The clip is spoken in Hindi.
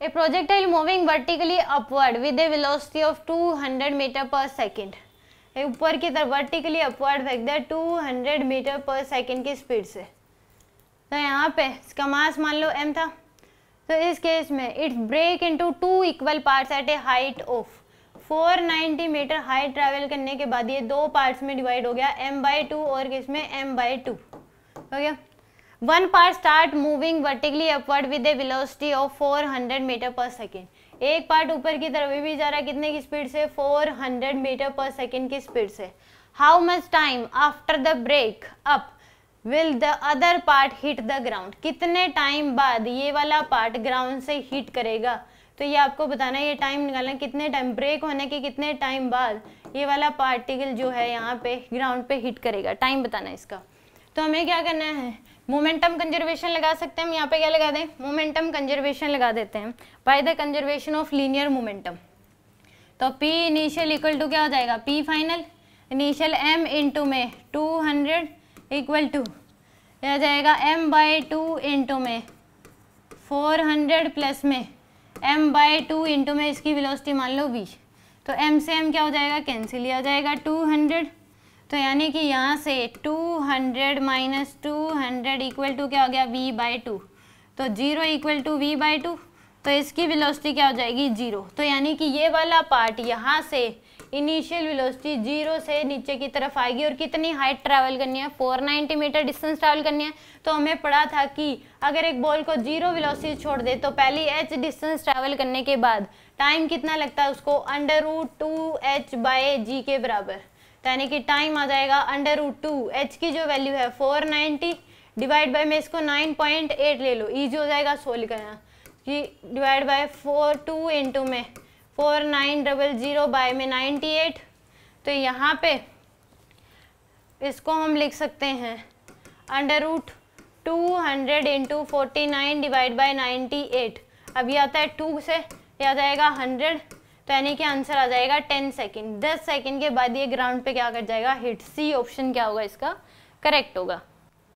A projectile moving vertically upward with a velocity of 200 meter per second. ऊपर की तरफ वर्टिकली अपवर्ड फेंक दिया 200 मीटर पर सेकंड की स्पीड से तो यहाँ पे इसका मास मान लो m था तो इस केस में it's break into two equal parts at a height of 490 metre height travel करने के बाद ये दो पार्ट्स में डिवाइड हो गया एम बाई टू और किस में एम बाई टू हो गया one part start moving vertically upward with a velocity of 400 metre per second एक पार्ट ऊपर की तरफ भी जा रहा है कितने की स्पीड से 400 मीटर पर सेकेंड की स्पीड से how much time after the break up will the other part hit the ground कितने टाइम बाद ये वाला पार्ट ग्राउंड से हिट करेगा तो ये आपको बताना है ये टाइम निकालना कितने टाइम ब्रेक होने के कितने टाइम बाद ये वाला पार्टिकल जो है यहाँ पे ग्राउंड पे हिट करेगा टाइम बताना है इसका तो हमें क्या करना है मोमेंटम कंजर्वेशन लगा सकते हैं हम यहाँ पे क्या लगा दें मोमेंटम कंजर्वेशन लगा देते हैं by the conservation of linear momentum तो P इनिशियल इक्वल टू क्या हो जाएगा P final initial m into में टू हंड्रेड इक्वल टू यह जाएगा m बाय टू इंटू में फोर हंड्रेड प्लस में m बाय टू इंटू में इसकी वेलोसिटी मान लो बीस तो m से m क्या हो जाएगा कैंसिल हो जाएगा टू हंड्रेड तो यानी कि यहाँ से 200 hundred minus two hundred equal to क्या हो गया v बाई टू तो zero equal to v by two तो इसकी वेलोसिटी क्या हो जाएगी जीरो तो यानी कि ये वाला पार्ट यहाँ से इनिशियल वेलोसिटी जीरो से नीचे की तरफ आएगी और कितनी हाइट ट्रैवल करनी है 490 मीटर डिस्टेंस ट्रैवल करनी है तो हमें पढ़ा था कि अगर एक बॉल को जीरो वेलोसिटी छोड़ दे तो पहली एच डिस्टेंस ट्रैवल करने के बाद टाइम कितना लगता है उसको under root two h by g के बराबर तो यानी कि टाइम आ जाएगा अंडर रूट टू एच की जो वैल्यू है फोर नाइन्टी डिवाइड बाई मैं इसको नाइन पॉइंट एट ले लो ईजी हो जाएगा सोल्व करना कि divide by four two into में four nine double zero by में नाइन्टी एट तो यहाँ पे इसको हम लिख सकते हैं under root two hundred into forty nine divide by ninety eight अब ये आता है टू से यह आ जाएगा हंड्रेड तो यानी कि आंसर आ जाएगा टेन सेकेंड दस सेकेंड के बाद ये ग्राउंड पे क्या कर जाएगा हिट सी ऑप्शन क्या होगा इसका करेक्ट होगा